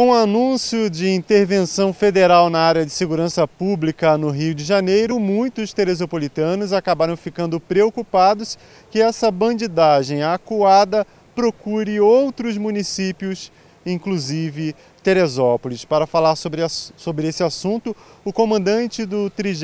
Com o anúncio de intervenção federal na área de segurança pública no Rio de Janeiro, muitos teresopolitanos acabaram ficando preocupados que essa bandidagem acuada procure outros municípios, inclusive Teresópolis. Para falar sobre, sobre esse assunto, o comandante do 30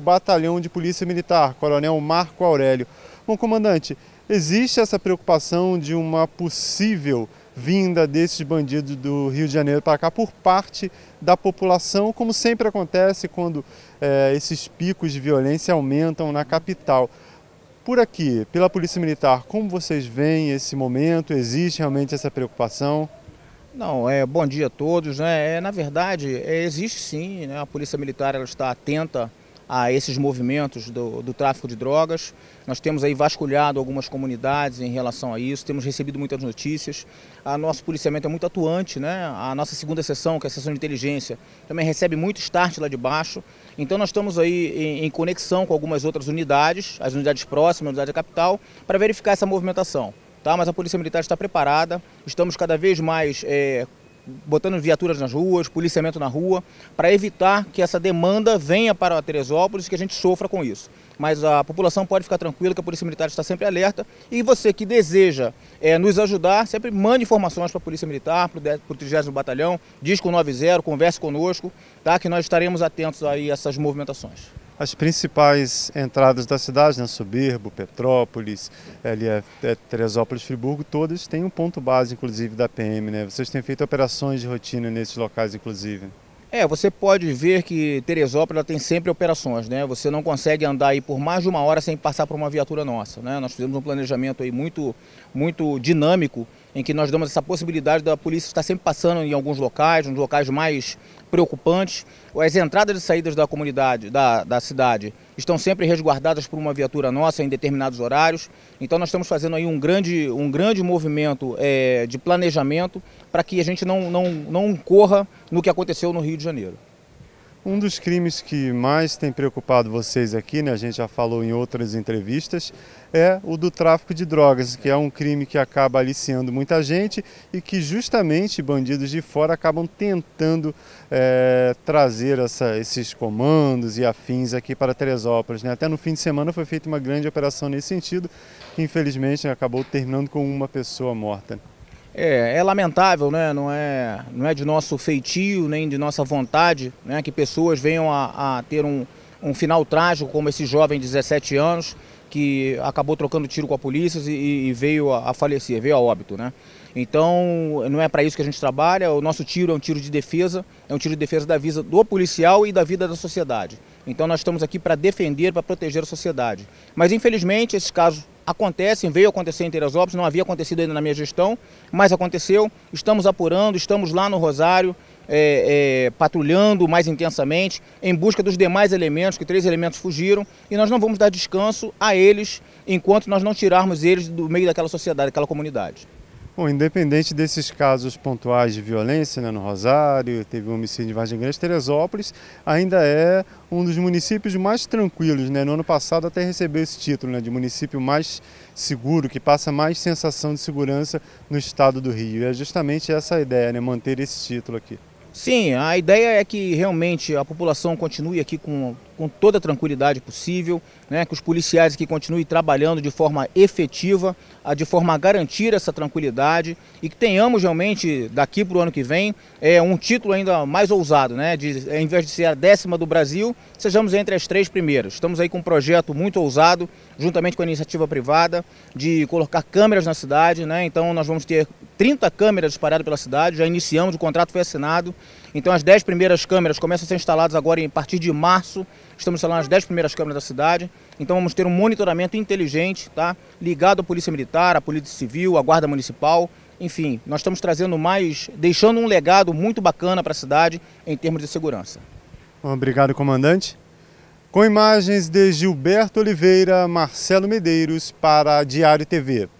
Batalhão de Polícia Militar, Coronel Marco Aurélio. Bom, comandante, existe essa preocupação de uma possível vinda desses bandidos do Rio de Janeiro para cá por parte da população, como sempre acontece quando é, esses picos de violência aumentam na capital. Por aqui, pela Polícia Militar, como vocês veem esse momento? Existe realmente essa preocupação? Não, é, bom dia a todos. Né? É, na verdade, é, existe sim, né? a Polícia Militar ela está atenta a esses movimentos do, do, tráfico de drogas. Nós temos aí vasculhado algumas comunidades em relação a isso, temos recebido muitas notícias. A nosso policiamento é muito atuante, né? A nossa segunda sessão, que é a sessão de inteligência, também recebe muito start lá de baixo. Então nós estamos aí em, em conexão com algumas outras unidades, as unidades próximas, a unidade da capital, para verificar essa movimentação. Tá? Mas a Polícia Militar está preparada, estamos cada vez mais é, botando viaturas nas ruas, policiamento na rua, para evitar que essa demanda venha para Teresópolis e que a gente sofra com isso. Mas a população pode ficar tranquila que a Polícia Militar está sempre alerta e você que deseja é, nos ajudar, sempre mande informações para a Polícia Militar, para o 30 Batalhão, disco 90, converse conosco, tá? que nós estaremos atentos aí a essas movimentações as principais entradas da cidade, né, Subirbo, Petrópolis, ali é, é, Teresópolis, Friburgo, todas têm um ponto base, inclusive, da PM. Né? Vocês têm feito operações de rotina nesses locais, inclusive. É, você pode ver que Teresópolis tem sempre operações, né? Você não consegue andar aí por mais de uma hora sem passar por uma viatura nossa, né? Nós fizemos um planejamento aí muito, muito dinâmico em que nós damos essa possibilidade da polícia estar sempre passando em alguns locais, nos locais mais preocupantes. As entradas e saídas da comunidade, da, da cidade, estão sempre resguardadas por uma viatura nossa em determinados horários. Então nós estamos fazendo aí um grande, um grande movimento é, de planejamento para que a gente não, não, não incorra no que aconteceu no Rio de Janeiro. Um dos crimes que mais tem preocupado vocês aqui, né, a gente já falou em outras entrevistas, é o do tráfico de drogas, que é um crime que acaba aliciando muita gente e que justamente bandidos de fora acabam tentando é, trazer essa, esses comandos e afins aqui para Teresópolis. Né? Até no fim de semana foi feita uma grande operação nesse sentido, que infelizmente acabou terminando com uma pessoa morta. É, é, lamentável, né? não, é, não é de nosso feitio, nem de nossa vontade né? que pessoas venham a, a ter um, um final trágico como esse jovem de 17 anos que acabou trocando tiro com a polícia e, e veio a, a, falecer, veio a óbito, né? Então, não é para isso que a gente trabalha, o nosso tiro é um tiro de defesa, é um tiro de defesa da vida do policial e da vida da sociedade. Então, nós estamos aqui para defender, para proteger a sociedade. Mas, infelizmente, esses casos acontecem, veio acontecer em Teresópolis, não havia acontecido ainda na minha gestão, mas aconteceu, estamos apurando, estamos lá no Rosário, é, é, patrulhando mais intensamente em busca dos demais elementos, que três elementos fugiram, e nós não vamos dar descanso a eles enquanto nós não tirarmos eles do meio daquela sociedade, daquela comunidade. Bom, independente desses casos pontuais de violência né, no Rosário, teve o homicídio em Vargem Grande, Teresópolis ainda é um dos municípios mais tranquilos. Né? No ano passado até recebeu esse título né, de município mais seguro, que passa mais sensação de segurança no estado do Rio. E é justamente essa a ideia, né, manter esse título aqui. Sim, a ideia é que realmente a população continue aqui com com toda a tranquilidade possível, né, que os policiais aqui continuem trabalhando de forma efetiva, de forma a garantir essa tranquilidade e que tenhamos realmente, daqui para o ano que vem, é, um título ainda mais ousado, né, de, ao de ser a décima do Brasil, sejamos entre as três primeiras. Estamos aí com um projeto muito ousado, juntamente com a iniciativa privada, de colocar câmeras na cidade, né, então nós vamos ter 30 câmeras espalhadas pela cidade, já iniciamos, o contrato foi assinado, então as 10 primeiras câmeras começam a ser instaladas agora a partir de março, Estamos instalando as 10 primeiras câmeras da cidade. Então vamos ter um monitoramento inteligente, tá? ligado à Polícia Militar, à Polícia Civil, à Guarda Municipal. Enfim, nós estamos trazendo mais, deixando um legado muito bacana para a cidade em termos de segurança. Obrigado, comandante. Com imagens de Gilberto Oliveira, Marcelo Medeiros para Diário TV.